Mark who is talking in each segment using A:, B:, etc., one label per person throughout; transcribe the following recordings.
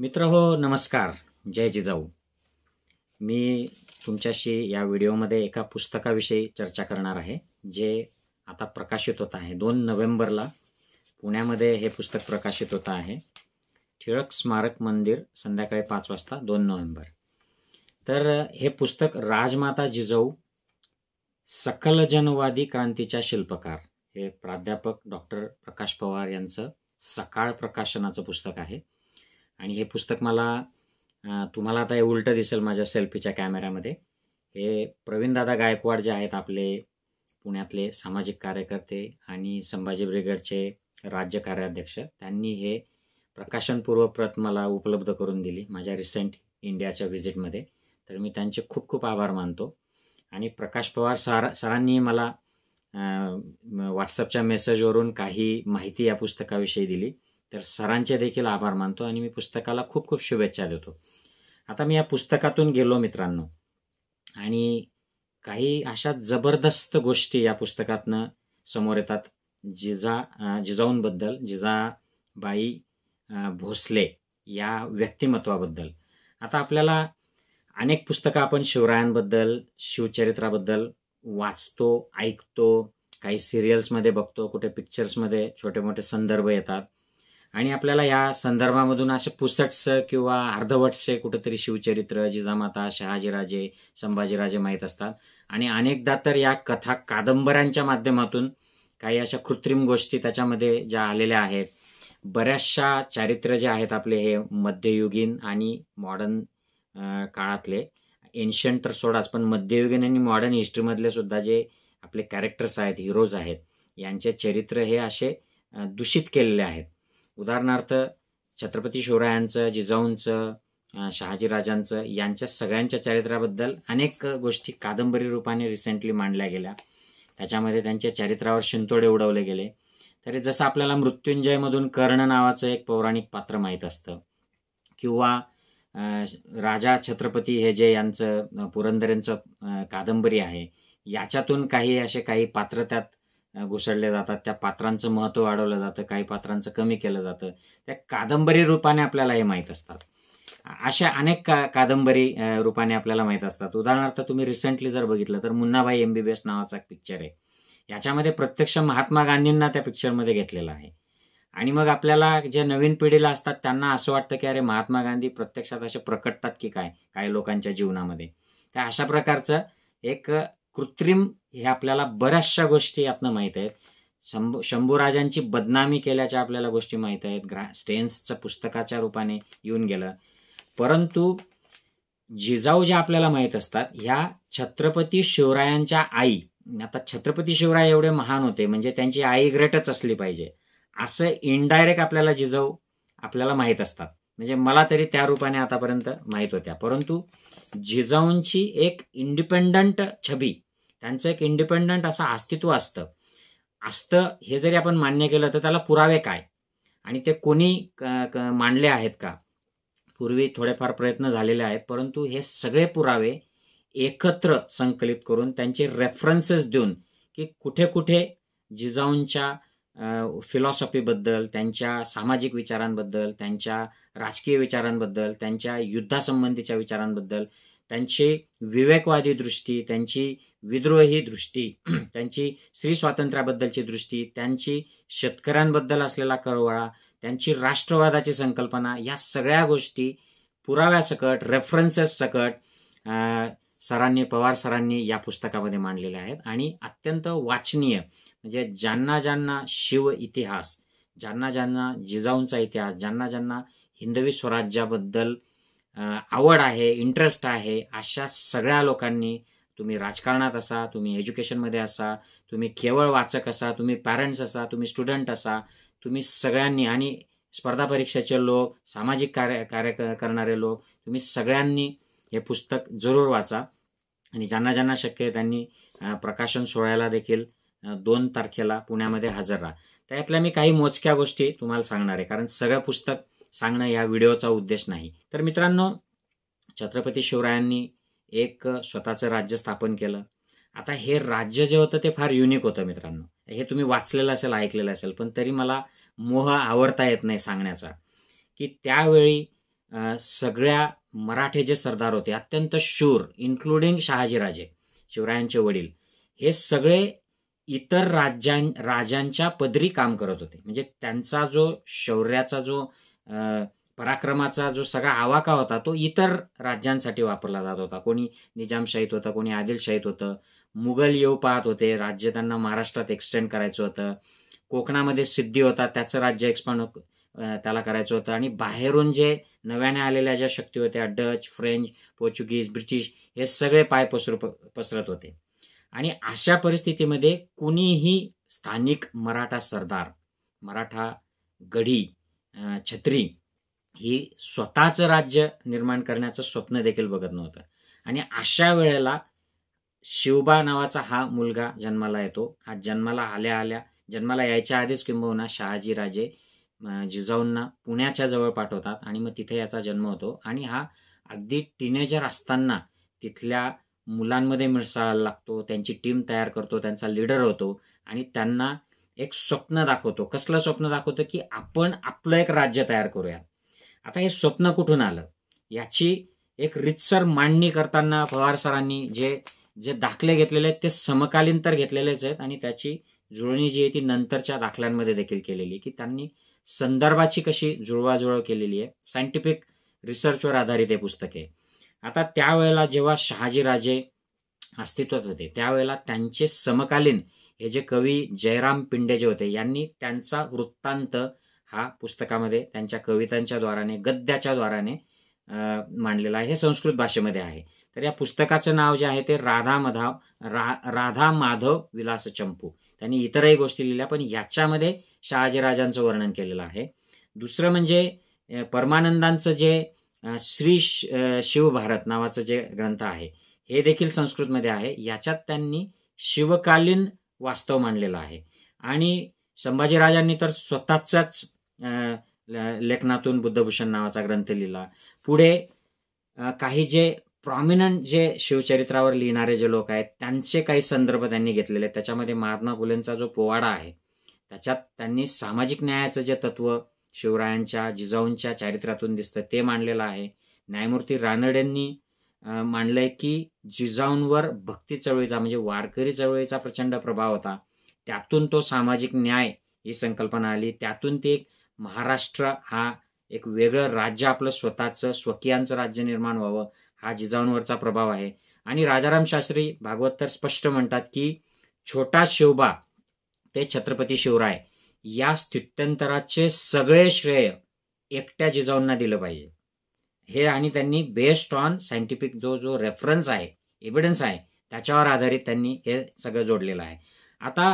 A: मित्र हो नमस्कार जय जिजाऊ मी तुमच्याशी या व्हिडिओमध्ये एका पुस्तकाविषयी चर्चा करणार आहे जे आता प्रकाशित होत आहे दोन नोव्हेंबरला पुण्यामध्ये हे पुस्तक प्रकाशित होत आहे टिळक स्मारक मंदिर संध्याकाळी पाच वाजता दोन नोव्हेंबर तर हे पुस्तक राजमाता जिजाऊ सकलजनवादी क्रांतीच्या शिल्पकार हे प्राध्यापक डॉक्टर प्रकाश पवार यांचं सकाळ प्रकाशनाचं पुस्तक आहे आणि हे पुस्तक मला तुम्हाला आता हे उलटं दिसेल माझ्या सेल्फीच्या कॅमेऱ्यामध्ये हे प्रवीणदादा गायकवाड जे आहेत आपले पुण्यातले सामाजिक कार्यकर्ते आणि संभाजी ब्रिगेडचे राज्य कार्याध्यक्ष त्यांनी हे प्रकाशनपूर्व प्रत मला उपलब्ध करून दिली माझ्या रिसेंट इंडियाच्या व्हिजिटमध्ये तर मी त्यांचे खूप खूप आभार मानतो आणि प्रकाश पवार सर सरांनी मला व्हॉट्सअपच्या मेसेजवरून काही माहिती या पुस्तकाविषयी दिली तर सरांचे देखील आभार मानतो आणि मी पुस्तकाला खूप खूप शुभेच्छा देतो आता मी या पुस्तकातून गेलो मित्रांनो आणि काही अशा जबरदस्त गोष्टी या पुस्तकातनं समोर येतात जिजा जिजाऊंबद्दल जिजाबाई भोसले या व्यक्तिमत्वाबद्दल आता आपल्याला अनेक पुस्तकं आपण शिवरायांबद्दल शिवचरित्राबद्दल वाचतो ऐकतो काही सिरियल्समध्ये बघतो कुठे पिक्चर्समध्ये छोटे मोठे संदर्भ येतात आणि आपल्याला या संदर्भामधून असे पुसटस किंवा अर्धवटसे कुठंतरी शिवचरित्र जिजामाता शहाजीराजे संभाजीराजे माहीत असतात आणि अनेकदा तर या कथा कादंबऱ्यांच्या माध्यमातून काही अशा कृत्रिम गोष्टी त्याच्यामध्ये ज्या आलेल्या आहेत बऱ्याचशा चारित्र्य जे आहेत आपले हे मध्ययुगीन आणि मॉडर्न काळातले एन्शंट तर सोडाच पण मध्ययुगीन आणि मॉडर्न हिस्ट्रीमधले सुद्धा जे आपले कॅरेक्टर्स आहेत हिरोज आहेत यांचे चरित्र हे असे दूषित केलेले आहेत उदाहरणार्थ छत्रपती शिवरायांचं जिजाऊंचं शहाजीराजांचं यांच्या सगळ्यांच्या चरित्राबद्दल अनेक गोष्टी कादंबरी रूपाने रिसेंटली मांडल्या गेल्या त्याच्यामध्ये त्यांच्या चरित्रावर शिंतोडे उडवले गेले तरी जसं आपल्याला मृत्युंजयमधून कर्ण नावाचं एक पौराणिक पात्र माहीत असतं किंवा राजा छत्रपती हे जे यांचं पुरंदरेंचं कादंबरी आहे याच्यातून काही असे काही पात्र त्यात घुसळले जातात त्या पात्रांचं महत्व वाढवलं जातं काही पात्रांचं कमी केलं जातं त्या कादंबरी रूपाने आपल्याला हे माहीत असतात अशा अनेक का कादंबरी रूपाने आपल्याला माहीत असतात उदाहरणार्थ तुम्ही रिसेंटली जर बघितलं तर Munnabhai M B B S नावाचा पिक्चर आहे याच्यामध्ये प्रत्यक्ष महात्मा गांधींना त्या पिक्चरमध्ये घेतलेला आहे आणि मग आपल्याला ज्या नवीन पिढीला असतात त्यांना असं वाटतं की अरे महात्मा गांधी प्रत्यक्षात असे प्रकटतात की काय काही लोकांच्या जीवनामध्ये त्या अशा प्रकारचं एक कृत्रिम हे आपल्याला बऱ्याचशा गोष्टी यातनं माहीत आहेत शंभू शंभूराजांची बदनामी केल्याच्या आपल्याला गोष्टी माहीत आहेत ग्रा स्टेन्सच्या पुस्तकाच्या रूपाने येऊन गेलं परंतु जिजाऊ ज्या आपल्याला माहीत असतात ह्या छत्रपती शिवरायांच्या आई आता छत्रपती शिवराय एवढे महान होते म्हणजे त्यांची आई ग्रेटच असली पाहिजे असं इनडायरेक्ट आपल्याला जिजाऊ आपल्याला माहीत असतात म्हणजे मला तरी त्या रूपाने आतापर्यंत माहीत होत्या परंतु जिजाऊंची एक इंडिपेंडंट छबी त्यांचं एक इंडिपेंडंट असं अस्तित्व असतं असतं हे जरी आपण मान्य केलं तर त्याला पुरावे काय आणि ते कोणी मांडले आहेत का पूर्वी थोडेफार प्रयत्न झालेले आहेत परंतु हे सगळे पुरावे एकत्र संकलित करून त्यांचे रेफरन्सेस देऊन की कुठे कुठे जिजाऊंच्या फिलॉसॉफीबद्दल त्यांच्या सामाजिक विचारांबद्दल त्यांच्या राजकीय विचारांबद्दल त्यांच्या युद्धासंबंधीच्या विचारांबद्दल त्यांची विवेकवादी दृष्टी त्यांची विद्रोही दृष्टी त्यांची स्त्री स्वातंत्र्याबद्दलची दृष्टी त्यांची शेतकऱ्यांबद्दल असलेला कळवळा त्यांची राष्ट्रवादाची संकल्पना या सगळ्या गोष्टी पुराव्यासकट रेफरन्सेस सकट सरांनी पवार सरांनी या पुस्तकामध्ये मांडलेल्या आहेत आणि अत्यंत वाचनीय म्हणजे ज्यांना ज्यांना शिव इतिहास ज्यांना ज्यांना जिजाऊंचा इतिहास ज्यांना ज्यांना हिंदवी स्वराज्याबद्दल आवड आहे इंटरेस्ट आहे अशा सगळ्या लोकांनी तुम्ही राजकारणात असा तुम्ही एज्युकेशनमध्ये असा तुम्ही केवळ वाचक असा तुम्ही पॅरेंट्स असा तुम्ही स्टुडंट असा तुम्ही सगळ्यांनी आणि स्पर्धा परीक्षेचे लोक सामाजिक कार्य कार्य करणारे लोक तुम्ही सगळ्यांनी हे पुस्तक जरूर वाचा आणि ज्यांना ज्यांना शक्य आहे त्यांनी प्रकाशन सोहळ्याला देखील दोन तारखेला पुण्यामध्ये हजर राहा त्यातल्या मी काही मोजक्या गोष्टी तुम्हाला सांगणार आहे कारण सगळं पुस्तक सांगणं या व्हिडिओचा उद्देश नाही तर मित्रांनो छत्रपती शिवरायांनी एक स्वतःचं राज्य स्थापन केलं आता हे राज्य जे होतं ते फार युनिक होतं मित्रांनो हे तुम्ही वाचलेलं असेल ऐकलेलं असेल पण तरी मला मोह आवडता येत नाही सांगण्याचा की त्यावेळी सगळ्या मराठे जे सरदार होते अत्यंत शूर इन्क्लुडिंग शहाजीराजे शिवरायांचे वडील हे सगळे इतर राज्यां राजांच्या पदरी काम करत होते म्हणजे त्यांचा जो शौर्याचा जो पराक्रमाचा जो सगळा आवाका होता तो इतर राज्यांसाठी वापरला जात होता कोणी निजामशाहीत होतं कोणी आदिलशाहीत होतं मुघल येऊ पाहत होते राज्य त्यांना महाराष्ट्रात एक्सटेंड करायचं होतं कोकणामध्ये सिद्धी होता त्याचं राज्य एक्सपांड त्याला करायचं होतं आणि बाहेरून जे नव्याने आलेल्या ज्या शक्ती होत्या डच फ्रेंच पोर्चुगीज ब्रिटिश हे सगळे पाय पसरू पसरत होते आणि अशा परिस्थितीमध्ये कुणीही स्थानिक मराठा सरदार मराठा गढी छत्री ही स्वतःचं राज्य निर्माण करण्याचं स्वप्न देखील बघत नव्हतं आणि अशा वेळेला शिवबा नावाचा हा मुलगा जन्माला येतो हा जन्माला आल्या आल्या जन्माला यायच्या आधीच किंबहुना शहाजीराजे जिजाऊंना पुण्याच्या जवळ पाठवतात आणि मग तिथे याचा जन्म होतो आणि हा अगदी टीनेजर असताना तिथल्या मुलांमध्ये मिसळायला लागतो त्यांची टीम तयार करतो त्यांचा लीडर होतो आणि त्यांना एक स्वप्न दाखवतो कसलं स्वप्न दाखवतो की आपण आपलं एक राज्य तयार करूया आता हे स्वप्न कुठून आलं याची एक रितसर मांडणी करताना पवार सरांनी जे जे दाखले घेतलेले आहेत ते समकालीन तर घेतलेलेच आहेत आणि त्याची जुळणी जी आहे ती नंतरच्या दाखल्यांमध्ये देखील केलेली आहे की त्यांनी संदर्भाची कशी जुळवाजुळव केलेली आहे सायंटिफिक रिसर्चवर आधारित हे पुस्तक आहे आता त्यावेळेला जेव्हा शहाजीराजे अस्तित्वात होते त्यावेळेला त्यांचे समकालीन हे जे कवी जयराम पिंडे जे होते यांनी त्यांचा वृत्तांत हा पुस्तकामध्ये त्यांच्या कवितांच्या द्वाराने गद्याच्या द्वाराने मांडलेला आहे हे संस्कृत भाषेमध्ये आहे तर या पुस्तकाचं नाव जे आहे ते राधा मधाव रा राधा माधव विलास चंपू त्यांनी इतरही गोष्टी लिहिल्या पण याच्यामध्ये शहाजीराजांचं वर्णन केलेलं आहे दुसरं म्हणजे परमानंदांचं जे श्री शिवभारत नावाचं जे ग्रंथ आहे हे देखील संस्कृतमध्ये आहे याच्यात त्यांनी शिवकालीन वास्तव मांडलेला आहे आणि संभाजीराजांनी तर स्वतःचाच लेखनातून बुद्धभूषण नावाचा ग्रंथ लिहिला पुढे काही जे प्रॉमिनंट जे शिवचरित्रावर लिहिणारे जे लोक आहेत त्यांचे काही संदर्भ त्यांनी घेतलेले त्याच्यामध्ये महात्मा फुलेंचा जो पोवाडा आहे त्याच्यात त्यांनी सामाजिक न्यायाचं जे तत्व शिवरायांच्या जिजाऊंच्या चारित्र्यातून दिसतं ते मांडलेलं आहे न्यायमूर्ती रानडेंनी मांडलंय की जिजाऊंवर भक्ती चळवळीचा म्हणजे वारकरी चळवळीचा प्रचंड प्रभाव होता त्यातून तो सामाजिक न्याय ही संकल्पना आली त्यातून ते एक महाराष्ट्र हा एक वेगळं राज्य आपलं स्वतःचं स्वकीयांचं राज्य निर्माण व्हावं हा जिजाऊंवरचा प्रभाव आहे आणि राजाराम शास्त्री भागवत तर स्पष्ट म्हणतात की छोटा शिवबा ते छत्रपती शिवराय या स्थित्यंतराचे सगळे श्रेय एकट्या जिजाऊंना दिलं पाहिजे हे आणि त्यांनी बेस्ड ऑन सायंटिफिक जो जो रेफरन्स आहे एव्हिडन्स आहे त्याच्यावर आधारित त्यांनी हे सगळं जोडलेलं आहे आता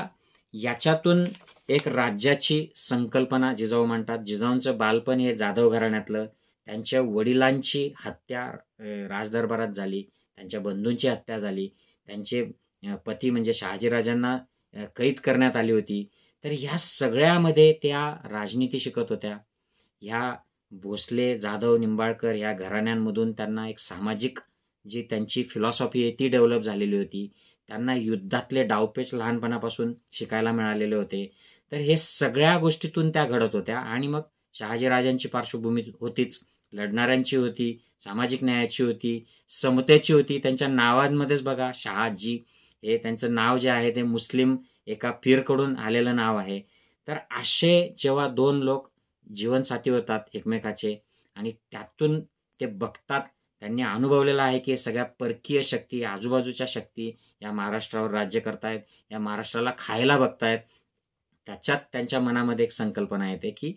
A: याच्यातून एक राज्याची संकल्पना जिजाऊ म्हणतात जिजाऊंचं बालपण हे जाधव घराण्यातलं त्यांच्या वडिलांची हत्या राजदरबारात झाली त्यांच्या बंधूंची हत्या झाली त्यांचे पती म्हणजे शहाजीराजांना कैद करण्यात आली होती तर ह्या सगळ्यामध्ये त्या राजनीती शिकत होत्या ह्या भोसले जाधव निंबाळकर ह्या घराण्यांमधून त्यांना एक सामाजिक जी त्यांची फिलॉसॉफी आहे ती डेव्हलप झालेली होती त्यांना युद्धातले डावपेच लहानपणापासून शिकायला मिळालेले होते तर हे सगळ्या गोष्टीतून त्या घडत होत्या आणि मग शहाजीराजांची पार्श्वभूमी होतीच लढणाऱ्यांची होती सामाजिक न्यायाची होती समतेची होती त्यांच्या नावांमध्येच बघा शहाजी हे त्यांचं नाव जे आहे ते मुस्लिम एका पीरकडून आलेलं नाव आहे तर असे जेव्हा दोन लोक जीवनसाथी होतात एकमेकाचे आणि त्यातून ते बघतात त्यांनी अनुभवलेलं आहे की सगळ्या परकीय शक्ती आजूबाजूच्या शक्ती या महाराष्ट्रावर राज्य करतायत या महाराष्ट्राला खायला बघतायत त्याच्यात त्यांच्या मनामध्ये एक संकल्पना येते की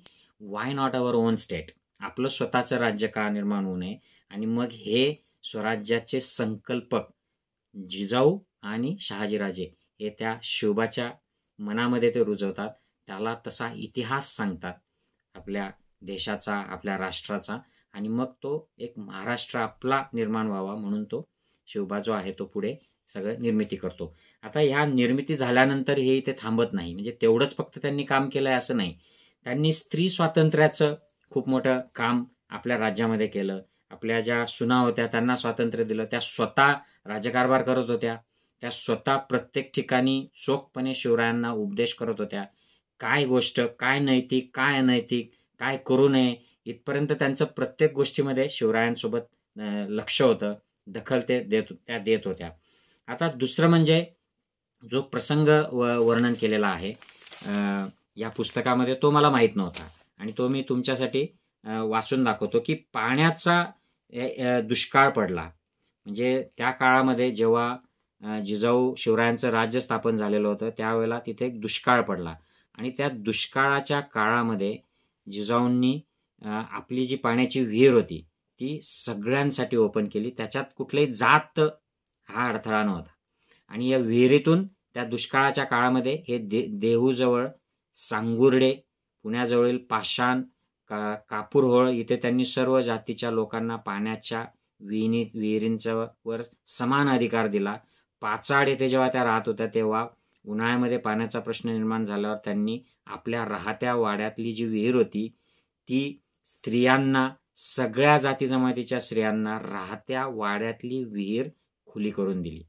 A: why not our own state आपलं स्वतःचं राज्य का निर्माण होऊ नये आणि मग हे स्वराज्याचे संकल्पक जिजाऊ आणि शहाजीराजे हे त्या शिवबाच्या मनामध्ये ते रुजवतात त्याला तसा इतिहास सांगतात आपल्या देशाचा आपल्या राष्ट्राचा आणि मग तो एक महाराष्ट्र आपला निर्माण व्हावा म्हणून तो शिवबा जो आहे तो पुढे सगळं निर्मिती करतो आता ह्या निर्मिती झाल्यानंतर हे इथे थांबत नाही म्हणजे तेवढंच फक्त त्यांनी काम केलं आहे असं नाही त्यांनी स्त्री स्वातंत्र्याचं खूप मोठं काम आपल्या राज्यामध्ये केलं आपल्या ज्या सुना होत्या त्यांना स्वातंत्र्य दिलं त्या स्वतः राज्यकारभार करत होत्या त्या स्वतः प्रत्येक ठिकाणी चोखपणे शिवरायांना उपदेश करत होत्या काय गोष्ट काय नैतिक काय अनैतिक काय करू नये इथपर्यंत त्यांचं प्रत्येक गोष्टीमध्ये शिवरायांसोबत लक्ष होतं दखल ते देत त्या देत होत्या आता दुसरं म्हणजे जो प्रसंग व वर्णन केलेला आहे या पुस्तकामध्ये तो मला माहीत नव्हता आणि तो मी तुमच्यासाठी वाचून दाखवतो की पाण्याचा दुष्काळ पडला म्हणजे त्या काळामध्ये जेव्हा जिजाऊ शिवरायांचं राज्य स्थापन झालेलं होतं त्यावेळेला तिथे एक दुष्काळ पडला आणि त्या दुष्काळाच्या काळामध्ये जिजाऊंनी आपली जी पाण्याची विहीर होती ती सगळ्यांसाठी ओपन केली त्याच्यात कुठलाही जात हा अडथळा नव्हता आणि या विहिरीतून त्या दुष्काळाच्या काळामध्ये हे दे देहूजवळ सांगुर्डे पुण्याजवळील पाषाण का कापूरहोळ इथे त्यांनी सर्व जातीच्या लोकांना पाण्याच्या विहिनी विहिरींच्या वर समान अधिकार दिला पाचाड येथे जेव्हा त्या राहत होत्या तेव्हा उन्हाळ्यामध्ये पाण्याचा प्रश्न निर्माण झाल्यावर त्यांनी आपल्या राहत्या वाड्यातली जी विहीर होती ती स्त्रियांना सगळ्या जाती जमातीच्या स्त्रियांना राहत्या वाड्यातली विहीर खुली करून दिली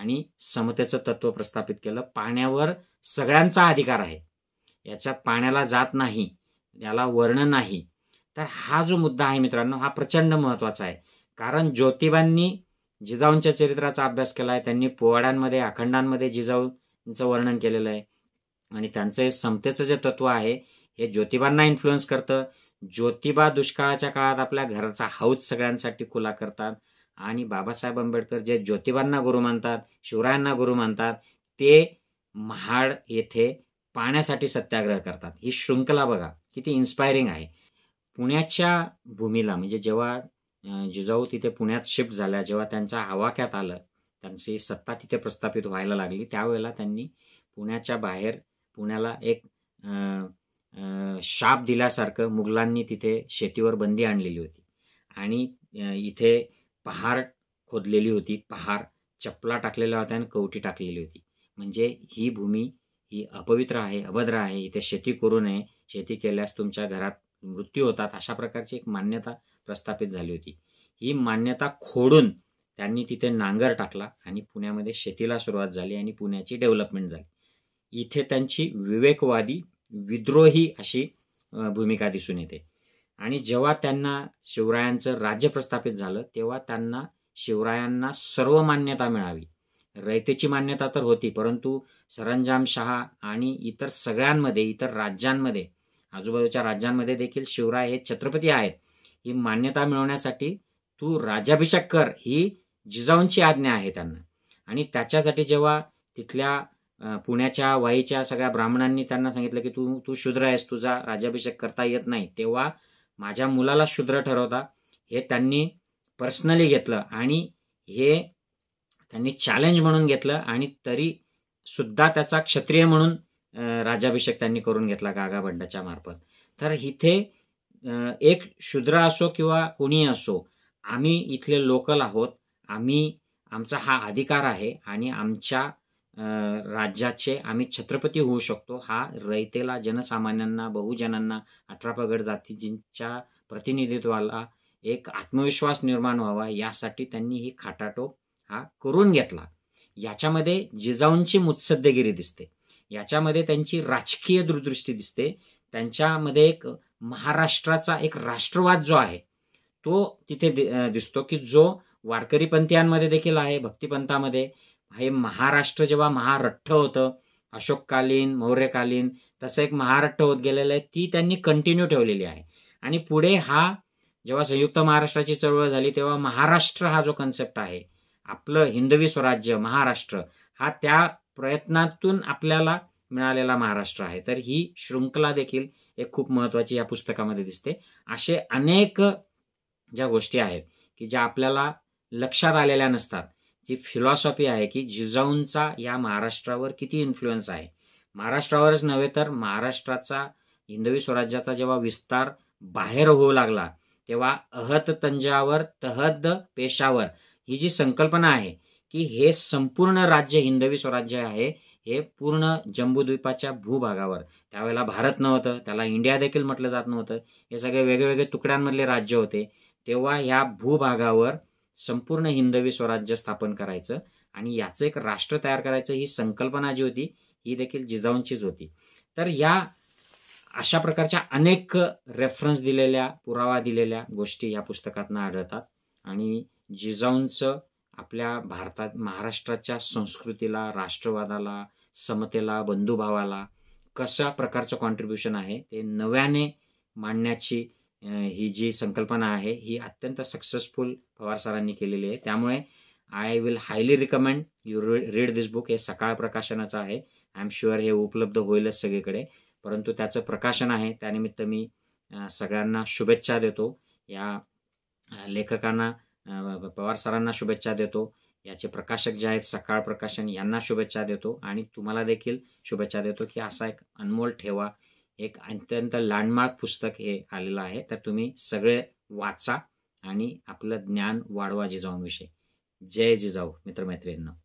A: आणि समतेचं तत्त्व प्रस्थापित केलं पाण्यावर सगळ्यांचा अधिकार आहे याच्यात पाण्याला जात नाही याला वर्ण नाही तर हा जो मुद्दा आहे मित्रांनो हा प्रचंड महत्त्वाचा आहे कारण ज्योतिबांनी जिजाऊंच्या चरित्राचा अभ्यास केला आहे त्यांनी पोवाड्यांमध्ये अखंडांमध्ये जिजाऊंचं वर्णन केलेलं आहे आणि त्यांचं हे समतेचं जे तत्व आहे हे ज्योतिबांना इन्फ्लुअन्स करतं ज्योतिबा दुष्काळाच्या काळात आपल्या घराचा हाऊस सगळ्यांसाठी खुला करतात आणि बाबासाहेब आंबेडकर जे ज्योतिबांना गुरु मानतात शिवरायांना गुरु मानतात ते महाड येथे पाण्यासाठी सत्याग्रह करतात ही शृंखला बघा किती इन्स्पायरिंग आहे पुण्याच्या भूमीला म्हणजे जेव्हा जिजाऊ तिथे पुण्यात शिफ्ट झाल्या जेव्हा त्यांचा आवाक्यात आलं त्यांची सत्ता तिथे प्रस्थापित व्हायला लागली त्यावेळेला त्यांनी पुण्याच्या बाहेर पुण्याला एक शाप दिल्यासारखं मुघलांनी तिथे शेतीवर बंदी आणलेली होती आणि इथे पहार खोदलेली होती पहार चपला टाकलेल्या होत्या आणि कवटी टाकलेली होती म्हणजे ही भूमी ही अपवित्र आहे अभद्र आहे इथे शेती करू नये शेती केल्यास तुमच्या घरात मृत्यू होतात अशा प्रकारची एक मान्यता प्रस्थापित झाली होती ही मान्यता खोडून त्यांनी तिथे नांगर टाकला आणि पुण्यामध्ये शेतीला सुरुवात झाली आणि पुण्याची डेव्हलपमेंट झाली इथे त्यांची विवेकवादी विद्रोही अशी भूमिका दिसून येते आणि जेव्हा त्यांना शिवरायांचं राज्य प्रस्थापित झालं तेव्हा त्यांना शिवरायांना सर्व मान्यता मिळावी रयतेची मान्यता तर होती परंतु सरंजामशहा आणि इतर सगळ्यांमध्ये इतर राज्यांमध्ये आजूबाजूच्या राज्यांमध्ये देखील शिवराय हे छत्रपती आहेत ही मान्यता मिळवण्यासाठी तू राजाभिषेक कर ही जिजाऊंची आज्ञा आहे त्यांना आणि त्याच्यासाठी जेव्हा तिथल्या पुण्याच्या वाईच्या सगळ्या ब्राह्मणांनी त्यांना सांगितलं की तू तू शूद्र आहेस तुझा राजाभिषेक करता येत नाही तेव्हा माझ्या मुलाला शूद्र ठरवता हे त्यांनी पर्सनली घेतलं आणि हे त्यांनी चॅलेंज म्हणून घेतलं आणि तरी सुद्धा त्याचा क्षत्रिय म्हणून राजाभिषेक त्यांनी करून घेतला गागाभंडाच्या मार्फत तर इथे एक शूद्र असो किंवा कोणी असो आम्ही इथले लोकल आहोत आम्ही आमचा हा अधिकार आहे आणि आमच्या राज्याचे आम्ही छत्रपती होऊ शकतो हा रयतेला जनसामान्यांना बहुजनांना अठरापगड पगड जातीजींच्या प्रतिनिधित्वाला एक आत्मविश्वास निर्माण व्हावा यासाठी त्यांनी ही खाटाटो हा करून घेतला याच्यामध्ये जिजाऊंची मुत्सद्देगिरी दिसते याच्यामध्ये त्यांची राजकीय दूरदृष्टी दिसते त्यांच्यामध्ये एक महाराष्ट्राचा एक राष्ट्रवाद जो आहे तो तिथे दिसतो की जो वारकरी पंथीयांमध्ये देखील आहे भक्तिपंथामध्ये हे महाराष्ट्र जेव्हा महारठ्ठ होतं अशोककालीन मौर्यकालीन तसं एक महारठ्ठ होत गेलेलं आहे ती त्यांनी कंटिन्यू ठेवलेली आहे आणि पुढे हा जेव्हा संयुक्त महाराष्ट्राची चळवळ झाली तेव्हा महाराष्ट्र हा जो कन्सेप्ट आहे आपलं हिंदवी स्वराज्य महाराष्ट्र हा त्या प्रयत्नातून आपल्याला मिळालेला महाराष्ट्र आहे तर ही शृंखला देखील एक खूप महत्वाची या पुस्तकामध्ये दिसते असे अनेक ज्या गोष्टी आहेत की ज्या आपल्याला लक्षात आलेल्या नसतात जी फिलॉसॉफी आहे की जिजाऊंचा या महाराष्ट्रावर किती इन्फ्लुएन्स आहे महाराष्ट्रावरच नव्हे तर महाराष्ट्राचा हिंदवी स्वराज्याचा जेव्हा विस्तार बाहेर होऊ लागला तेव्हा अहत तंजावर तहद पेशावर ही जी संकल्पना आहे की हे संपूर्ण राज्य हिंदवी स्वराज्य आहे हे पूर्ण जम्बूद्वीपाच्या भूभागावर त्यावेळेला भारत नव्हतं त्याला इंडिया देखील म्हटलं जात नव्हतं हे सगळे वेगवेगळे तुकड्यांमधले राज्य होते तेव्हा ह्या भूभागावर संपूर्ण हिंदवी स्वराज्य स्थापन करायचं आणि याचं एक राष्ट्र तयार करायचं ही संकल्पना जी होती ही देखील जिजाऊंचीच होती तर या अशा प्रकारच्या अनेक रेफरन्स दिलेल्या पुरावा दिलेल्या गोष्टी या पुस्तकातनं आढळतात आणि जिजाऊंचं आपल्या भारतात महाराष्ट्राच्या संस्कृतीला राष्ट्रवादाला समतेला बंधुभावाला कशा प्रकारचं कॉन्ट्रीब्युशन आहे ते नव्याने मांडण्याची ही जी संकल्पना आहे ही अत्यंत सक्सेसफुल पवार सरांनी केलेली आहे त्यामुळे I will highly recommend you read this book हे सकाळ प्रकाशनाचं आहे आय एम शुअर हे उपलब्ध होईलच सगळीकडे परंतु त्याचं प्रकाशन आहे त्यानिमित्त मी सगळ्यांना शुभेच्छा देतो या लेखकांना पवार सरांना शुभेच्छा देतो याचे प्रकाशक जे आहेत सकाळ प्रकाशन यांना शुभेच्छा देतो आणि तुम्हाला देखील शुभेच्छा देतो की असा एक अनमोल ठेवा एक अत्यंत लँडमार्क पुस्तक हे आलेलं आहे तर तुम्ही सगळे वाचा आणि आपलं ज्ञान वाढवा जिजाऊंविषयी जय जिजाऊ मित्रमैत्रिणींना